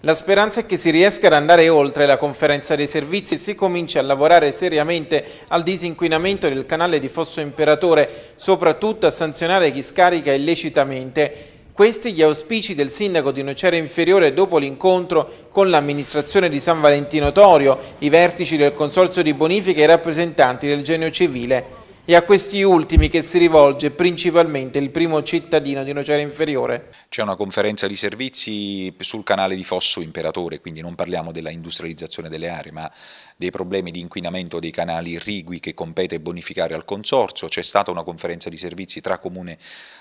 La speranza è che si riesca ad andare oltre la conferenza dei servizi e si cominci a lavorare seriamente al disinquinamento del canale di Fosso Imperatore, soprattutto a sanzionare chi scarica illecitamente. Questi gli auspici del sindaco di Nocera Inferiore dopo l'incontro con l'amministrazione di San Valentino Torio, i vertici del Consorzio di Bonifica e i rappresentanti del Genio Civile e a questi ultimi che si rivolge principalmente il primo cittadino di Nocera Inferiore. C'è una conferenza di servizi sul canale di Fosso Imperatore, quindi non parliamo della industrializzazione delle aree, ma dei problemi di inquinamento dei canali irrigui che compete bonificare al Consorzio, c'è stata una conferenza di servizi tra Comune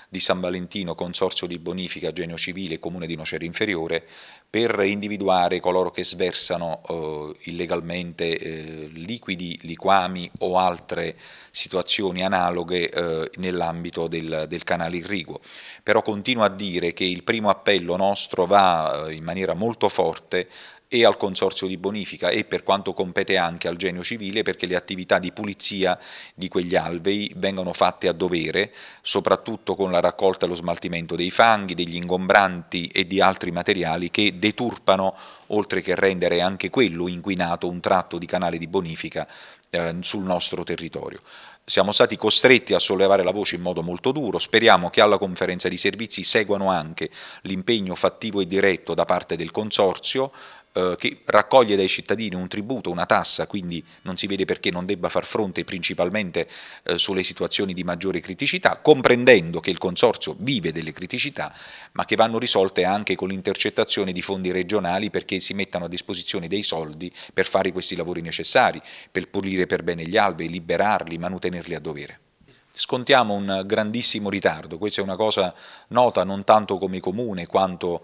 di San Valentino, Consorzio di Bonifica, Genio Civile e Comune di Nocera Inferiore per individuare coloro che sversano eh, illegalmente eh, liquidi, liquami o altre situazioni situazioni analoghe eh, nell'ambito del, del, canale irriguo. Però continuo a dire che il primo appello nostro va eh, in maniera molto forte e al Consorzio di Bonifica e per quanto compete anche al Genio Civile perché le attività di pulizia di quegli alvei vengono fatte a dovere, soprattutto con la raccolta e lo smaltimento dei fanghi, degli ingombranti e di altri materiali che deturpano, oltre che rendere anche quello inquinato, un tratto di canale di bonifica eh, sul nostro territorio siamo stati costretti a sollevare la voce in modo molto duro, speriamo che alla conferenza di servizi seguano anche l'impegno fattivo e diretto da parte del Consorzio eh, che raccoglie dai cittadini un tributo, una tassa, quindi non si vede perché non debba far fronte principalmente eh, sulle situazioni di maggiore criticità, comprendendo che il Consorzio vive delle criticità, ma che vanno risolte anche con l'intercettazione di fondi regionali perché si mettano a disposizione dei soldi per fare questi lavori necessari, per pulire per bene gli alvei, liberarli, mantenerli a dovere scontiamo un grandissimo ritardo, questa è una cosa nota non tanto come comune quanto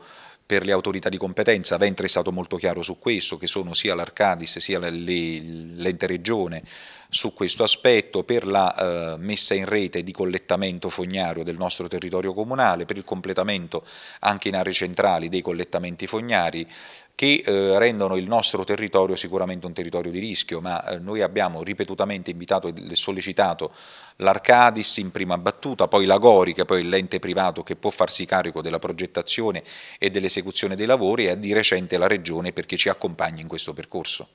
per le autorità di competenza. Ventre è stato molto chiaro su questo, che sono sia l'Arcadis sia l'ente regione su questo aspetto per la eh, messa in rete di collettamento fognario del nostro territorio comunale, per il completamento anche in aree centrali dei collettamenti fognari che eh, rendono il nostro territorio sicuramente un territorio di rischio, ma eh, noi abbiamo ripetutamente invitato e sollecitato l'Arcadis in prima battuta, poi l'Agori, che è poi l'ente privato che può farsi carico della progettazione e dell'esecuzione dei lavori, e di recente la Regione perché ci accompagni in questo percorso.